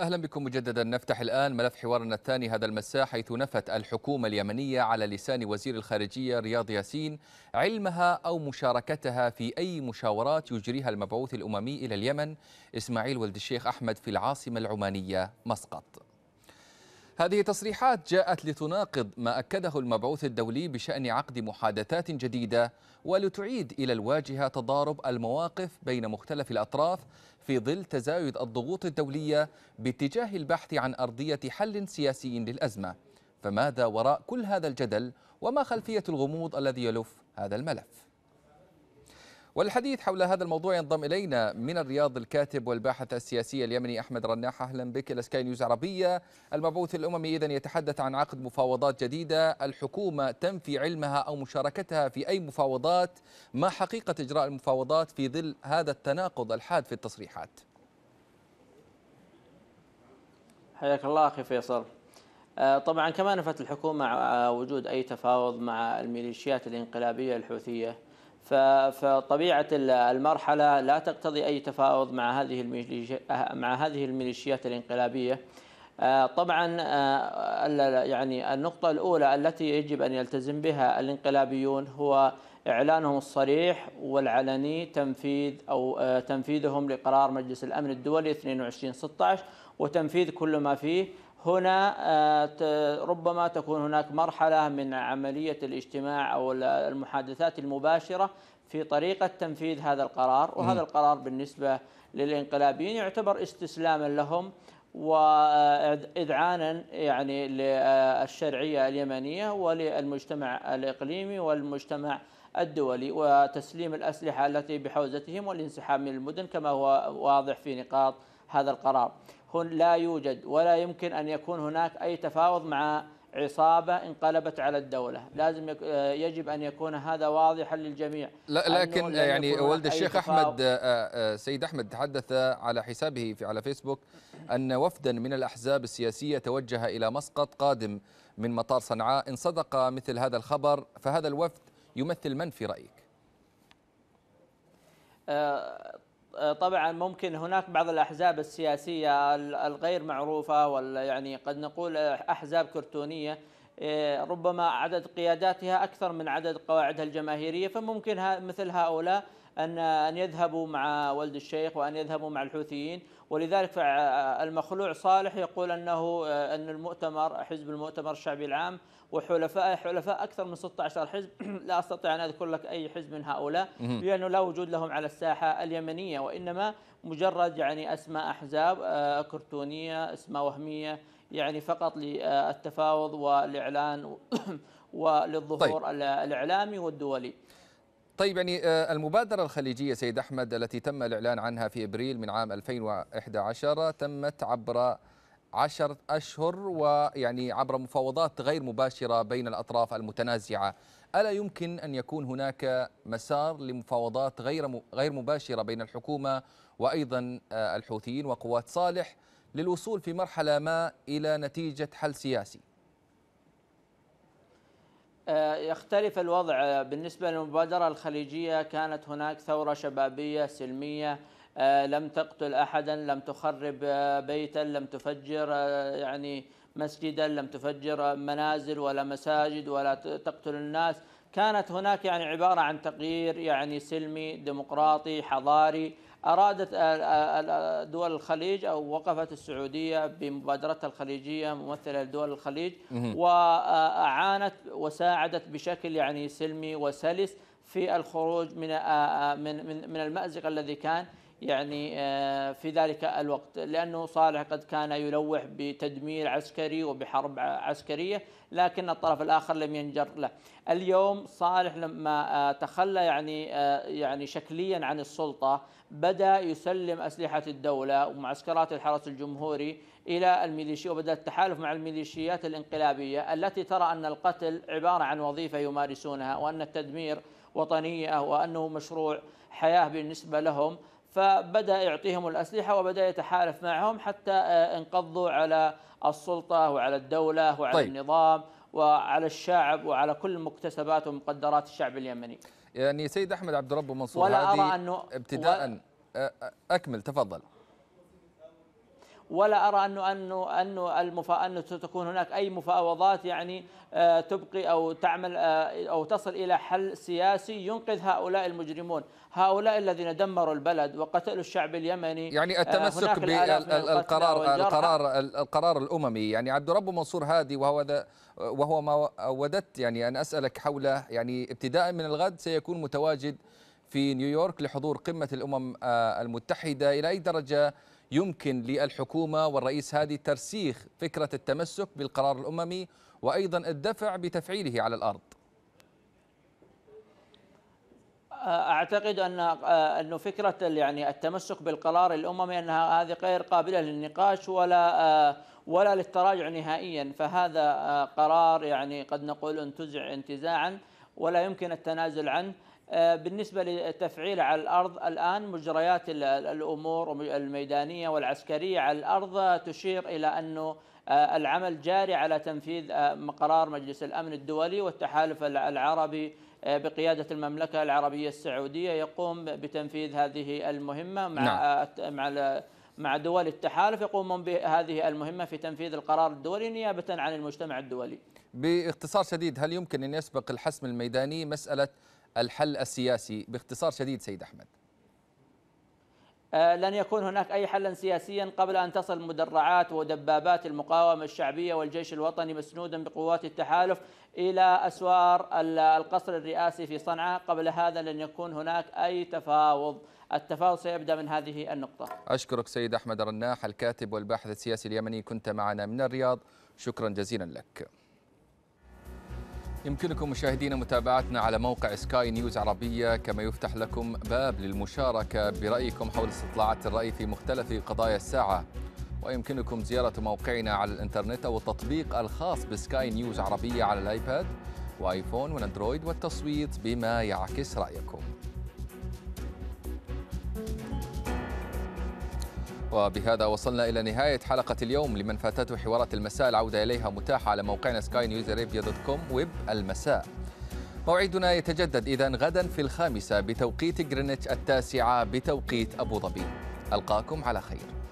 أهلا بكم مجددا نفتح الآن ملف حوارنا الثاني هذا المساء حيث نفت الحكومة اليمنية على لسان وزير الخارجية رياض ياسين علمها أو مشاركتها في أي مشاورات يجريها المبعوث الأممي إلى اليمن إسماعيل ولد الشيخ أحمد في العاصمة العمانية مسقط هذه تصريحات جاءت لتناقض ما أكده المبعوث الدولي بشأن عقد محادثات جديدة ولتعيد إلى الواجهة تضارب المواقف بين مختلف الأطراف في ظل تزايد الضغوط الدولية باتجاه البحث عن أرضية حل سياسي للأزمة فماذا وراء كل هذا الجدل وما خلفية الغموض الذي يلف هذا الملف؟ والحديث حول هذا الموضوع ينضم إلينا من الرياض الكاتب والباحث السياسي اليمني أحمد رناح أهلا بك الى سكاي نيوز عربية المبعوث الأممي إذا يتحدث عن عقد مفاوضات جديدة الحكومة تنفي علمها أو مشاركتها في أي مفاوضات ما حقيقة إجراء المفاوضات في ظل هذا التناقض الحاد في التصريحات حياك الله أخي فيصل آه، طبعا كما نفت الحكومة آه، وجود أي تفاوض مع الميليشيات الانقلابية الحوثية فطبيعه المرحله لا تقتضي اي تفاوض مع هذه مع هذه الميليشيات الانقلابيه آه، طبعا آه، يعني النقطه الاولى التي يجب ان يلتزم بها الانقلابيون هو اعلانهم الصريح والعلني تنفيذ او آه، تنفيذهم لقرار مجلس الامن الدولي 2216 وتنفيذ كل ما فيه هنا آه، ربما تكون هناك مرحلة من عملية الاجتماع أو المحادثات المباشرة في طريقة تنفيذ هذا القرار وهذا القرار بالنسبة للانقلابيين يعتبر استسلاما لهم وإذعانا آه، يعني للشرعية اليمنية وللمجتمع الإقليمي والمجتمع الدولي وتسليم الأسلحة التي بحوزتهم والانسحاب من المدن كما هو واضح في نقاط هذا القرار لا يوجد ولا يمكن أن يكون هناك أي تفاوض مع عصابة انقلبت على الدولة لازم يجب أن يكون هذا واضحا للجميع لا لكن يعني ولد الشيخ أحمد آه، آه، سيد أحمد تحدث على حسابه في على فيسبوك أن وفدا من الأحزاب السياسية توجه إلى مسقط قادم من مطار صنعاء إن صدق مثل هذا الخبر فهذا الوفد يمثل من في رأيك؟ آه، آه، طبعا ممكن هناك بعض الاحزاب السياسيه الغير معروفه ولا يعني قد نقول احزاب كرتونيه إيه، ربما عدد قياداتها أكثر من عدد قواعدها الجماهيرية فممكن مثل هؤلاء أن أن يذهبوا مع ولد الشيخ وأن يذهبوا مع الحوثيين ولذلك المخلوع صالح يقول أنه آه، أن المؤتمر حزب المؤتمر الشعبي العام وحلفاء حلفاء أكثر من 16 حزب لا أستطيع أن أذكر لك أي حزب من هؤلاء لأنه لا وجود لهم على الساحة اليمنية وإنما مجرد يعني أسماء أحزاب آه، كرتونية اسماء وهمية يعني فقط للتفاوض والإعلان وللظهور طيب. الإعلامي والدولي طيب يعني آه، المبادرة الخليجية سيد أحمد التي تم الإعلان عنها في إبريل من عام 2011 تمت عبر عشرة أشهر ويعني عبر مفاوضات غير مباشرة بين الأطراف المتنازعة ألا يمكن أن يكون هناك مسار لمفاوضات غير غير مباشرة بين الحكومة وأيضا آه، الحوثيين وقوات صالح للوصول في مرحلة ما إلى نتيجة حل سياسي آه، يختلف الوضع آه، بالنسبة للمبادرة الخليجية كانت هناك ثورة شبابية سلمية آه، لم تقتل أحدا لم تخرب بيتا لم تفجر يعني مسجدا لم تفجر منازل ولا مساجد ولا تقتل الناس كانت هناك يعني عبارة عن تغيير يعني سلمي ديمقراطي حضاري أرادت دول الخليج أو وقفت السعودية بمبادرتها الخليجية ممثلة لدول الخليج وأعانت وساعدت بشكل يعني سلمي وسلس في الخروج من من من المأزق الذي كان يعني آه، في ذلك الوقت لأنه صالح قد كان يلوح بتدمير عسكري وبحرب عسكرية لكن الطرف الآخر لم ينجر له اليوم صالح لما آه، تخلى يعني آه، يعني شكليا عن السلطة بدأ يسلم أسلحة الدولة ومعسكرات الحرس الجمهوري إلى الميليشيا وبدأ التحالف مع الميليشيات الانقلابية التي ترى أن القتل عبارة عن وظيفة يمارسونها وأن التدمير وطنية وأنه مشروع حياة بالنسبة لهم فبدأ يعطيهم الأسلحة وبدأ يتحالف معهم حتى آه، انقضوا على السلطة وعلى الدولة وعلى طيب. النظام وعلى الشعب وعلى كل مكتسبات ومقدرات الشعب اليمني يعني سيد أحمد عبد رب منصور ولا أرى أنه ابتداء و... آه، آه، أكمل تفضل ولا أرى أنه أنه أنه المفا... أنه ستكون هناك أي مفاوضات يعني آه، تبقي أو تعمل آه، أو تصل إلى حل سياسي ينقذ هؤلاء المجرمون هؤلاء الذين دمروا البلد وقتلوا الشعب اليمني يعني التمسك آه، بالقرار القرار القرار الأممي يعني عبد الرب منصور هادي وهو وهو ما وددت يعني أن أسألك حوله يعني ابتداء من الغد سيكون متواجد في نيويورك لحضور قمة الأمم المتحدة إلى أي درجة يمكن للحكومة والرئيس هادي ترسيخ فكرة التمسك بالقرار الأممي وأيضا الدفع بتفعيله على الأرض اعتقد ان انه فكره يعني التمسك بالقرار الاممي انها هذه غير قابله للنقاش ولا ولا للتراجع نهائيا فهذا قرار يعني قد نقول انتزع انتزاعا ولا يمكن التنازل عنه آه، بالنسبة للتفعيل على الأرض الآن مجريات الأمور الميدانية والعسكرية على الأرض تشير إلى أنه آه، العمل جاري على تنفيذ آه، قرار مجلس الأمن الدولي والتحالف العربي بقيادة المملكة العربية السعودية يقوم بتنفيذ هذه المهمة مع نعم. مع مع دول التحالف يقومون بهذه المهمة في تنفيذ القرار الدولي نيابة عن المجتمع الدولي. باختصار شديد هل يمكن أن يسبق الحسم الميداني مسألة الحل السياسي باختصار شديد سيد أحمد آه، لن يكون هناك أي حل سياسيا قبل أن تصل مدرعات ودبابات المقاومة الشعبية والجيش الوطني مسنودا بقوات التحالف إلى أسوار القصر الرئاسي في صنعاء قبل هذا لن يكون هناك أي تفاوض التفاوض سيبدأ من هذه النقطة أشكرك سيد أحمد رناح الكاتب والباحث السياسي اليمني كنت معنا من الرياض شكرا جزيلا لك يمكنكم مشاهدينا متابعتنا على موقع سكاي نيوز عربية كما يفتح لكم باب للمشاركة برأيكم حول استطلاعات الرأي في مختلف قضايا الساعة ويمكنكم زيارة موقعنا على الإنترنت أو التطبيق الخاص بسكاي نيوز عربية على الآيباد وآيفون والأندرويد والتصويت بما يعكس رأيكم وبهذا وصلنا إلى نهاية حلقة اليوم لمن فاتته حوارات المساء العودة إليها متاحة على موقعنا سكاي نيوز دوت كوم ويب المساء موعدنا يتجدد إذا غدا في الخامسة بتوقيت غرينتش التاسعة بتوقيت أبو ظبي ألقاكم على خير